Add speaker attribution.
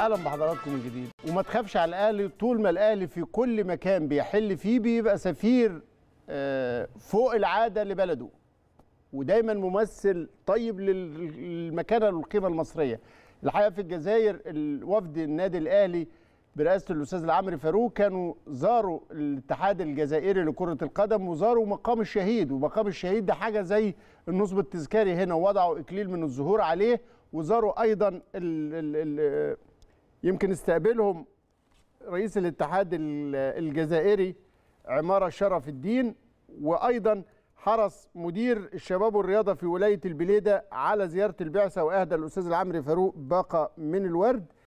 Speaker 1: اهلا بحضراتكم من جديد وما تخافش على الاهلي طول ما الاهلي في كل مكان بيحل فيه بيبقى سفير آه، فوق العاده لبلده ودايما ممثل طيب للمكانه والقيمه المصريه الحقيقه في الجزائر الوفد النادي الاهلي برئاسه الاستاذ العمري فاروق كانوا زاروا الاتحاد الجزائري لكره القدم وزاروا مقام الشهيد ومقام الشهيد ده حاجه زي النصب التذكاري هنا وضعوا اكليل من الزهور عليه وزاروا ايضا الـ الـ الـ يمكن استقبلهم رئيس الاتحاد الجزائري عماره شرف الدين وايضا حرص مدير الشباب والرياضه في ولايه البليده على زياره البعثه واهدى الاستاذ العمري فاروق باقه من الورد